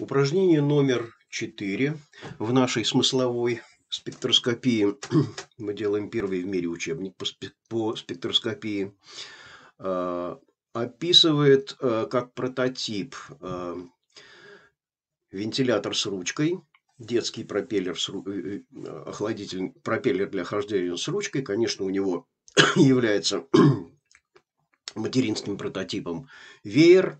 Упражнение номер 4 в нашей смысловой спектроскопии. Мы делаем первый в мире учебник по спектроскопии. А, описывает а, как прототип а, вентилятор с ручкой, детский пропеллер, с, э, э, охладитель, пропеллер для охлаждения с ручкой. Конечно, у него является материнским прототипом веер.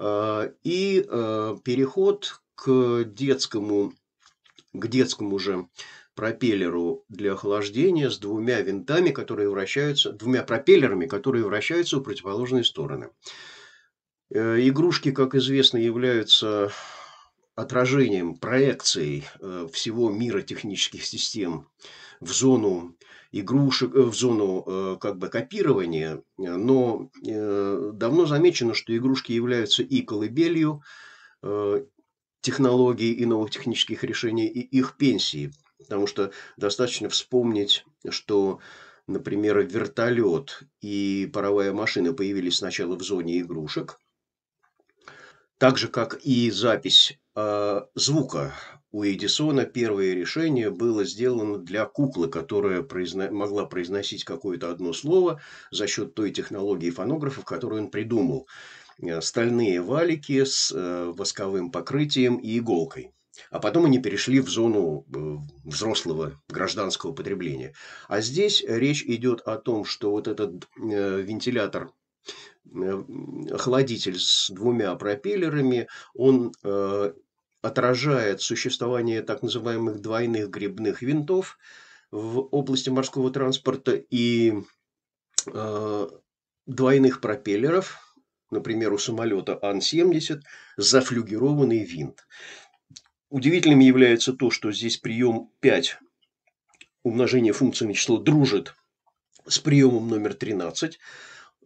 А, и а, переход к детскому, к детскому же пропеллеру для охлаждения с двумя винтами, которые вращаются, двумя пропеллерами, которые вращаются в противоположные стороны. Э, игрушки, как известно, являются отражением, проекцией э, всего мира технических систем в зону игрушек, э, в зону э, как бы копирования, но э, давно замечено, что игрушки являются и колыбелью технологий и новых технических решений, и их пенсии. Потому что достаточно вспомнить, что, например, вертолет и паровая машина появились сначала в зоне игрушек, так же, как и запись звука у Эдисона первое решение было сделано для куклы, которая произно... могла произносить какое-то одно слово за счет той технологии фонографов, которую он придумал. Э, стальные валики с э, восковым покрытием и иголкой. А потом они перешли в зону э, взрослого гражданского потребления. А здесь речь идет о том, что вот этот вентилятор охладитель с двумя пропеллерами, он отражает существование так называемых двойных грибных винтов в области морского транспорта и э, двойных пропеллеров, например, у самолета Ан-70, зафлюгированный винт. Удивительным является то, что здесь прием 5 умножение функции числа дружит с приемом номер 13.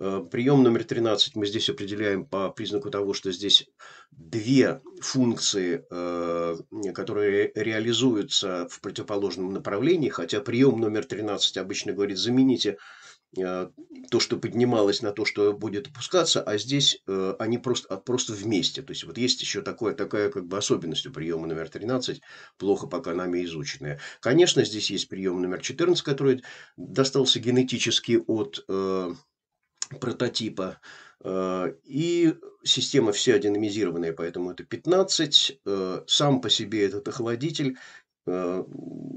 Э, прием номер 13 мы здесь определяем по признаку того, что здесь две функции, э, которые реализуются в противоположном направлении, хотя прием номер 13 обычно говорит «замените э, то, что поднималось на то, что будет опускаться, а здесь они просто, а просто вместе. То есть вот есть еще такое, такая как бы особенность у приема номер 13, плохо пока нами изученная. Конечно, здесь есть прием номер 14, который достался генетически от прототипа. Э, и система вся динамизированная, поэтому это 15. Э, сам по себе этот охладитель э,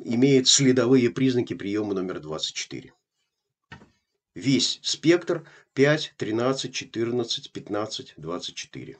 имеет следовые признаки приема номер 24. Весь спектр 5, 13, 14, 15, 24.